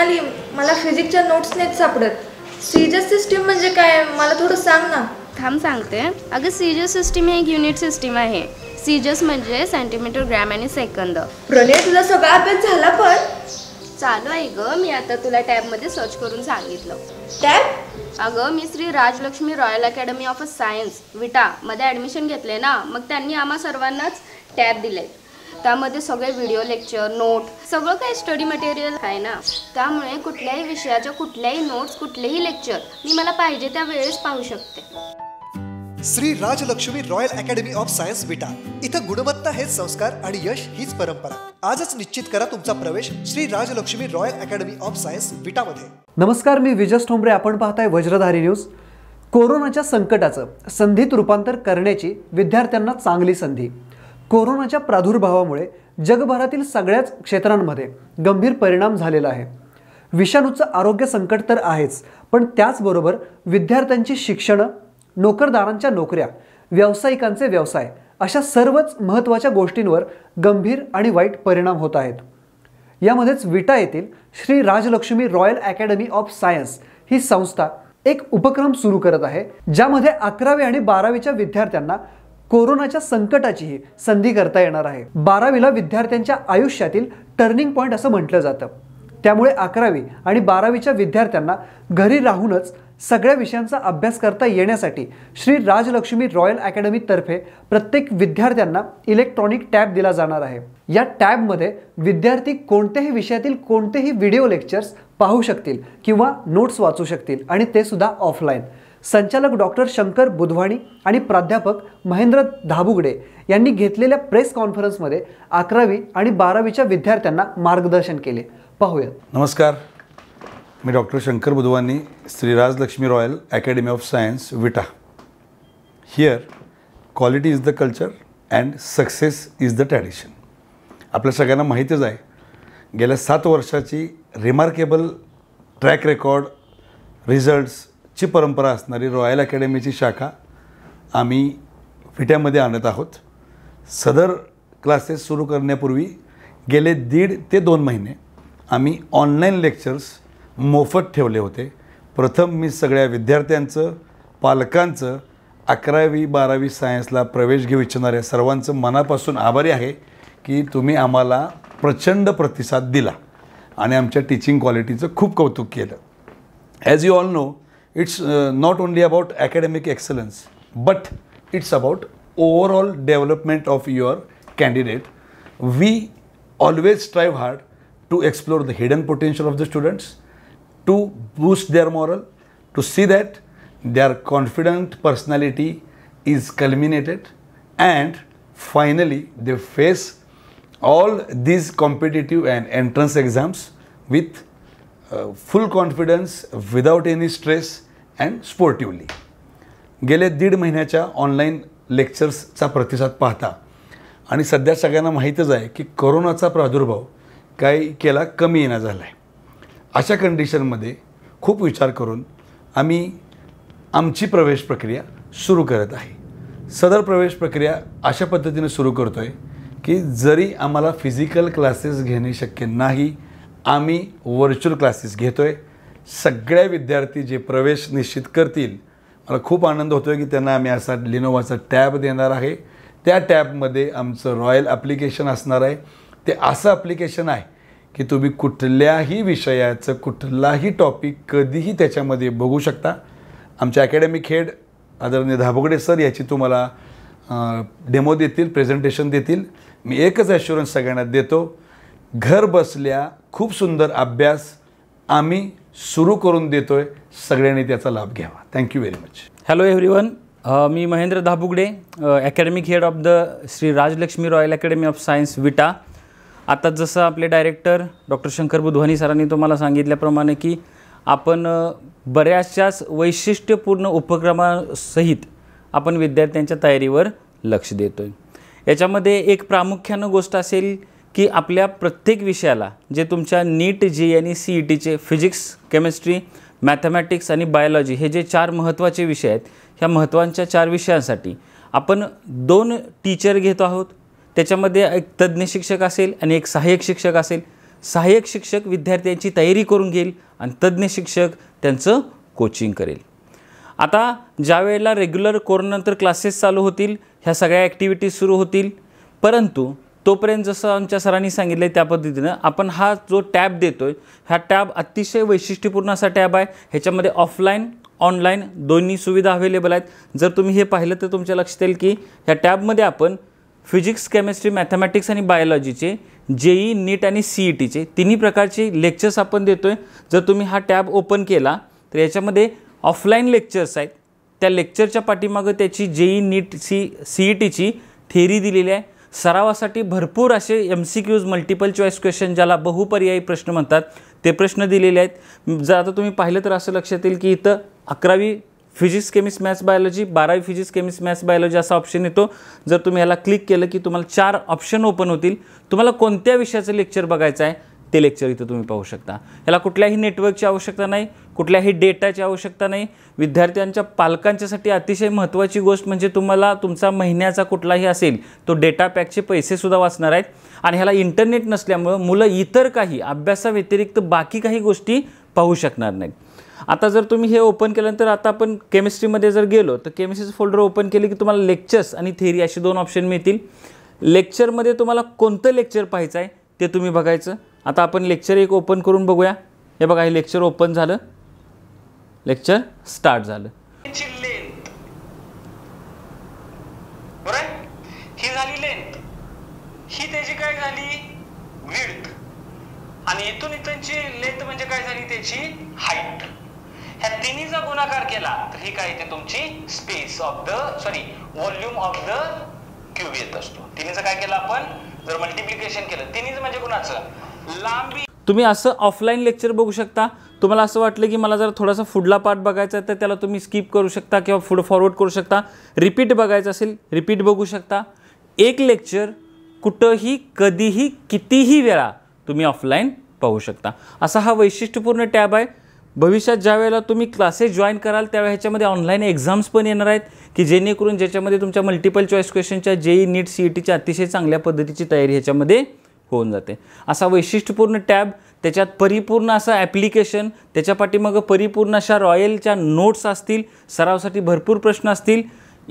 प्रणाली मला फिजिक्सच्या नोट्स नाहीत सापडत सीजर सिस्टीम म्हणजे काय मला थोडं सांग ना थांब सांगते अगं सीजर सिस्टीम ही एक युनिट सिस्टीम आहे सीजर्स म्हणजे सेंटीमीटर ग्रॅम आणि सेकंद प्रणय तुझा सगळा अभ्यास झाला पण चालू आहे ग मी आता तुला टॅब मध्ये सर्च करून सांगितलं टॅब अगं मी Shri Rajlaxmi Royal Academy of Science Vita मध्ये ॲडमिशन घेतले ना मग त्यांनी आम्हा सर्वांनाच टॅब दिले त्यामध्ये सगळे व्हिडिओ लेक्चर नोट सगळं काही स्टडी मटेरियल आहे ना त्यामुळे कुठल्याही विषयाच्या कुठल्याही नोट्स कुठलेही लेक्चर मी मला पाहिजे त्या वेळेस पाहू शकते Shri Rajlaxmi Royal Academy of Science Vita इथं गुणवत्ता हेच संस्कार आणि यश हीच परंपरा आजच निश्चित करा तुमचा प्रवेश Shri Rajlaxmi Royal Academy of Science विटामध्ये नमस्कार मी विजय ठोंबरे आपण पाहताय वज्रधारी न्यूज कोरोनाच्या संकटाचं संधीत रूपांतर करण्याची विद्यार्थ्यांना चांगली संधी कोरोनाच्या प्रादुर्भावामुळे जगभरातील सगळ्याच क्षेत्रांमध्ये गंभीर परिणाम झालेला आहे विषाणूचं आरोग्य संकट तर आहेच पण त्याचबरोबर विद्यार्थ्यांची शिक्षणं नोकरदारांच्या नोकऱ्या व्यावसायिकांचे व्यवसाय अशा सर्वच महत्त्वाच्या गोष्टींवर गंभीर आणि वाईट परिणाम होत आहेत यामध्येच विटा येथील Shri Rajlaxmi Royal Academy of Science ही संस्था एक उपक्रम सुरू करत आहे ज्यामध्ये अकरावी आणि बारावीच्या विद्यार्थ्यांना कोरोनाच्या संकटाचीही संधी करता येणार आहे बारावीला विद्यार्थ्यांच्या आयुष्यातील टर्निंग पॉईंट असं म्हटलं जातं त्यामुळे अकरावी आणि बारावीच्या विद्यार्थ्यांना घरी राहूनच सगळ्या विषयांचा अभ्यास करता येण्यासाठी श्री राजलक्ष्मी रॉयल अकॅडमीतर्फे प्रत्येक विद्यार्थ्यांना इलेक्ट्रॉनिक टॅब दिला जाणार आहे या टॅबमध्ये विद्यार्थी कोणत्याही विषयातील कोणतेही व्हिडिओ लेक्चर्स पाहू शकतील किंवा नोट्स वाचू शकतील आणि ते सुद्धा ऑफलाईन संचालक डॉक्टर शंकर बुधवाणी आणि प्राध्यापक महेंद्र धाबुगडे यांनी घेतलेल्या प्रेस कॉन्फरन्समध्ये अकरावी आणि बारावीच्या विद्यार्थ्यांना मार्गदर्शन केले पाहूया नमस्कार मी doctor Shankar Budhwani Shriraj Laxmi Royal Academy of Science Vita here quality is the culture and success is the tradition आपल्या सगळ्यांना माहितीच आहे गेल्या सात वर्षाची रिमार्केबल ट्रॅक रेकॉर्ड रिझल्ट्स ची परंपरा असणारी रॉयल अकॅडमीची शाखा आम्ही फिट्यामध्ये आणत आहोत सदर क्लासेस सुरू करण्यापूर्वी गेले दीड ते दोन महिने आम्ही ऑनलाईन लेक्चर्स मोफत ठेवले होते प्रथम मी सगळ्या विद्यार्थ्यांचं पालकांचं अकरावी बारावी सायन्सला प्रवेश घेऊ इच्छिणाऱ्या सर्वांचं मनापासून आभारी आहे की तुम्ही आम्हाला प्रचंड प्रतिसाद दिला आणि आमच्या टीचिंग क्वालिटीचं खूप कौतुक केलं as you all know it's uh, not only about academic excellence, but it's about overall development of your candidate. We always strive hard to explore the hidden potential of the students, to boost their morale, to see that their confident personality is culminated and finally they face all these competitive and entrance exams with full confidence without any stress and sportively गेले दीड महिन्याच्या online लेक्चर्सचा प्रतिसाद पाहता आणि सध्या सगळ्यांना माहीतच आहे की करोनाचा प्रादुर्भाव काही केला कमी येणं झाला आहे अशा कंडिशनमध्ये खूप विचार करून आम्ही आमची प्रवेश प्रक्रिया सुरू करत आहे सदर प्रवेश प्रक्रिया अशा पद्धतीने सुरू करतो आहे की जरी आम्हाला फिजिकल क्लासेस घेणे शक्य नाही आम्ही व्हर्च्युअल क्लासेस घेतो आहे सगळ्या विद्यार्थी जे प्रवेश निश्चित करतील मला खूप आनंद होतो आहे की त्यांना आम्ही असा लिनोवाचा टॅब देणार आहे त्या टॅबमध्ये आमचं रॉयल ॲप्लिकेशन असणार आहे ते असं ॲप्लिकेशन आहे की तुम्ही कुठल्याही विषयाचं कुठलाही टॉपिक कधीही त्याच्यामध्ये बघू शकता आमच्या अकॅडमिक हेड आदरणीय धाबोगडे सर याची तुम्हाला डेमो देतील प्रेझेंटेशन देतील मी एकच ॲश्युरन्स सगळ्यांना देतो घर बसल्या खूप सुंदर अभ्यास आम्ही सुरू करून देतो आहे सगळ्यांनी त्याचा लाभ घ्यावा thank you very much hello everyone मी Mahendra Dhabugade academic head of the Shri Rajlaxmi Royal Academy of Science Vita आता जसं आपले डायरेक्टर डॉक्टर शंकर बुधवानी सरांनी तुम्हाला सांगितल्याप्रमाणे की आपण uh, बऱ्याचशाच वैशिष्ट्यपूर्ण उपक्रमासहित आपण विद्यार्थ्यांच्या तयारीवर लक्ष देतो आहे याच्यामध्ये एक प्रामुख्यानं गोष्ट असेल की आपल्या प्रत्येक विषयाला जे तुमच्या नीट जी आणि सी ई टीचे फिजिक्स केमिस्ट्री मॅथमॅटिक्स आणि बायोलॉजी हे जे चार महत्त्वाचे विषय आहेत ह्या महत्त्वांच्या चार विषयांसाठी आपण दोन टीचर घेतो आहोत त्याच्यामध्ये एक तज्ज्ञ शिक्षक असेल आणि एक सहाय्यक शिक्षक असेल सहाय्यक शिक्षक विद्यार्थ्यांची तयारी करून घेईल आणि तज्ज्ञ शिक्षक त्यांचं कोचिंग करेल आता ज्या वेळेला रेग्युलर कोरोनानंतर क्लासेस चालू होतील ह्या सगळ्या ॲक्टिव्हिटीज सुरू होतील परंतु तोपर्यंत जसं आमच्या सरांनी सांगितलं आहे त्या पद्धतीनं आपण हा जो टॅब देतो आहे हा टॅब अतिशय वैशिष्ट्यपूर्ण असा टॅब आहे ह्याच्यामध्ये ऑफलाईन ऑनलाईन दोन्ही सुविधा अवेलेबल आहेत जर तुम्ही हे पाहिलं तर तुमच्या लक्षात येईल की ह्या टॅबमध्ये आपण फिजिक्स केमिस्ट्री मॅथमॅटिक्स आणि बायोलॉजीचे जेई नीट आणि सी ई टीचे तिन्ही प्रकारचे लेक्चर्स आपण देतो आहे जर तुम्ही हा टॅब ओपन केला तर याच्यामध्ये ऑफलाईन लेक्चर्स आहेत त्या लेक्चरच्या पाठीमागं त्याची JEE NEET C C E टीची थेरी दिलेली आहे सरावासाठी भरपूर असे M C Qs multiple choice question ज्याला बहुपर्यायी प्रश्न म्हणतात ते प्रश्न दिलेले आहेत जर आता तुम्ही पाहिलं तर असं लक्षात येईल की इथं अकरावी फिजिक्स केमिस्ट मॅथ्स बायोलॉजी बारावी फिजिक्स केमिस्ट मॅथ्स बायोलॉजी असा ऑप्शन येतो जर तुम्ही याला क्लिक केलं की तुम्हाला चार ऑप्शन ओपन होतील तुम्हाला कोणत्या विषयाचं लेक्चर बघायचं आहे ते लेक्चर इथं तुम्ही पाहू शकता याला कुठल्याही नेटवर्कची आवश्यकता नाही कुठल्याही डेटाची आवश्यकता नाही विद्यार्थ्यांच्या पालकांच्यासाठी अतिशय महत्त्वाची गोष्ट म्हणजे तुम्हाला तुमचा महिन्याचा कुठलाही असेल तो डेटा पॅकचे पैसेसुद्धा वाचणार आहेत आणि ह्याला इंटरनेट नसल्यामुळं मुलं इतर काही अभ्यासाव्यतिरिक्त बाकी काही गोष्टी पाहू शकणार नाहीत आता जर तुम्ही हे ओपन केल्यानंतर आता आपण केमिस्ट्रीमध्ये जर गेलो तर केमिस्ट्रीचं फोल्डर ओपन केले की तुम्हाला लेक्चर्स आणि थेरी असे दोन ऑप्शन मिळतील लेक्चरमध्ये तुम्हाला कोणतं लेक्चर पाहायचं आहे ते तुम्ही बघायचं आता आपण लेक्चर एक ओपन करून बघूया हे बघा हे लेक्चर ओपन झालं लेक्चर स्टार्ट झालं ही झाली लेंथ ही त्याची काय झाली विड्थ आणि इथून ची लेंथ म्हणजे काय झाली त्याची हाईट ह्या तिन्हीचा गुणाकार केला तर ही काय येते तुमची space of the sorry volume of the cube येत असतो तिन्हीचं काय केलं आपण जर मल्टिप्लिकेशन केलं तिन्हीच म्हणजे कुणाचं लांबी तुम्ही असं ऑफलाईन लेक्चर बघू शकता तुम्हाला असं वाटलं की मला जर थोडासा फुडला पार्ट बघायचा आहे तर त्याला तुम्ही स्किप करू शकता किंवा फुड फॉरवर्ड करू शकता रिपीट बघायचं असेल रिपीट बघू शकता एक लेक्चर कुठंही कधीही कितीही वेळा तुम्ही ऑफलाईन पाहू शकता असा हा वैशिष्ट्यपूर्ण टॅब आहे भविष्यात ज्या वेळेला तुम्ही क्लासेस जॉईन कराल त्यावेळेला ह्याच्यामध्ये ऑनलाईन एक्झाम्स पण येणार आहेत की जेणेकरून ज्याच्यामध्ये तुमच्या मल्टिपल चॉईस क्वेश्चनच्या जेई नीट सी ई टीच्या अतिशय चांगल्या पद्धतीची तयारी ह्याच्यामध्ये होऊन जाते असा वैशिष्ट्यपूर्ण टॅब त्याच्यात परिपूर्ण असं ॲप्लिकेशन त्याच्या मग परिपूर्ण अशा रॉयलच्या नोट्स असतील सरावसाठी भरपूर प्रश्न असतील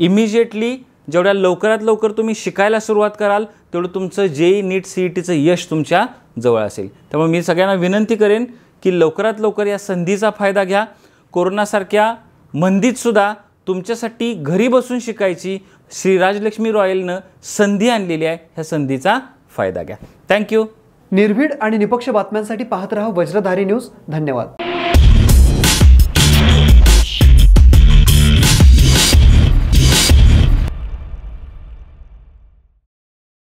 इमिजिएटली जेवढ्या लवकरात लवकर तुम्ही शिकायला सुरुवात कराल तेवढं तुमचं JEE NEET C E e टीचं यश तुमच्या जवळ असेल त्यामुळे मी सगळ्यांना विनंती करेन की लवकरात लवकर या संधीचा फायदा घ्या कोरोनासारख्या मंदीतसुद्धा तुमच्यासाठी घरी बसून शिकायची श्री राजलक्ष्मी रॉयलनं संधी आणलेली आहे ह्या संधीचा फायदा घ्या यू निर्भीड आणि निपक्ष बातम्यांसाठी पाहत राहा वज्रधारी न्यूज धन्यवाद